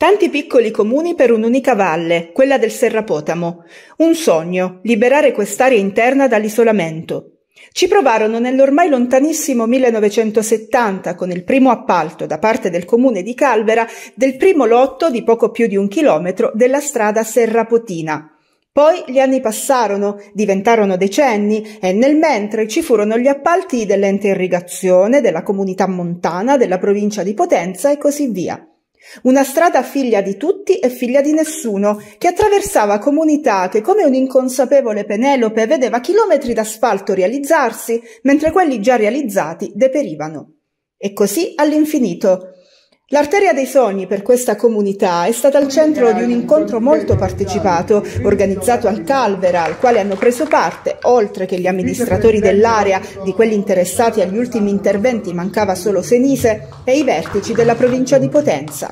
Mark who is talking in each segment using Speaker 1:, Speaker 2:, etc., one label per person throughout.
Speaker 1: Tanti piccoli comuni per un'unica valle, quella del Serrapotamo. Un sogno, liberare quest'area interna dall'isolamento. Ci provarono nell'ormai lontanissimo 1970 con il primo appalto da parte del comune di Calvera del primo lotto di poco più di un chilometro della strada Serrapotina. Poi gli anni passarono, diventarono decenni e nel mentre ci furono gli appalti dell'ente irrigazione, della comunità montana, della provincia di Potenza e così via. Una strada figlia di tutti e figlia di nessuno, che attraversava comunità che come un inconsapevole Penelope vedeva chilometri d'asfalto realizzarsi, mentre quelli già realizzati deperivano. E così all'infinito, L'Arteria dei Sogni per questa comunità è stata al centro di un incontro molto partecipato, organizzato al Calvera, al quale hanno preso parte, oltre che gli amministratori dell'area, di quelli interessati agli ultimi interventi mancava solo Senise, e i vertici della provincia di Potenza.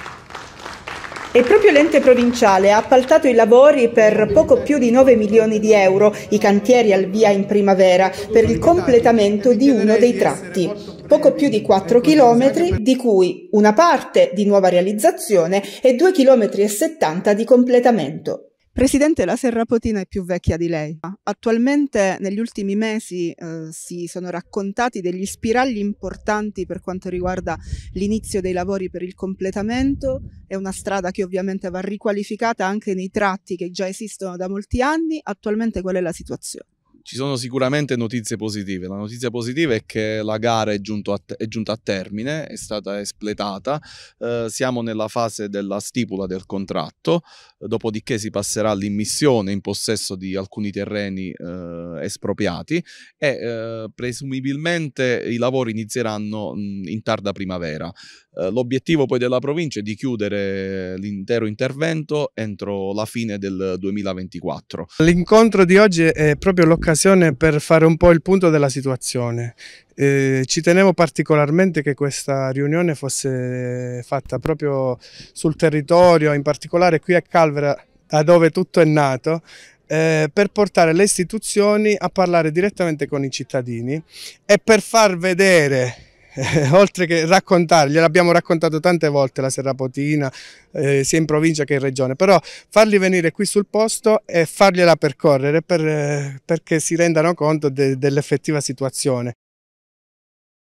Speaker 1: E proprio l'ente provinciale ha appaltato i lavori per poco più di 9 milioni di euro, i cantieri al via in primavera, per il completamento di uno dei tratti poco più di 4 km, ecco, di cui una parte di nuova realizzazione e 2,70 km di completamento. Presidente, la Serrapotina è più vecchia di lei. Attualmente negli ultimi mesi eh, si sono raccontati degli spiragli importanti per quanto riguarda l'inizio dei lavori per il completamento, è una strada che ovviamente va riqualificata anche nei tratti che già esistono da molti anni. Attualmente qual è la situazione?
Speaker 2: ci sono sicuramente notizie positive. La notizia positiva è che la gara è, a è giunta a termine, è stata espletata, eh, siamo nella fase della stipula del contratto, dopodiché si passerà all'immissione in possesso di alcuni terreni eh, espropriati e eh, presumibilmente i lavori inizieranno mh, in tarda primavera. Eh, l'obiettivo poi della provincia è di chiudere l'intero intervento entro la fine del 2024.
Speaker 3: L'incontro di oggi è proprio l'occasione l'occasione per fare un po' il punto della situazione. Eh, ci tenevo particolarmente che questa riunione fosse fatta proprio sul territorio, in particolare qui a Calvera, da dove tutto è nato, eh, per portare le istituzioni a parlare direttamente con i cittadini e per far vedere eh, oltre che raccontargli, l'abbiamo raccontato tante volte la Serrapotina, eh, sia in provincia che in regione, però farli venire qui sul posto e fargliela percorrere per, eh, perché si rendano conto de, dell'effettiva situazione.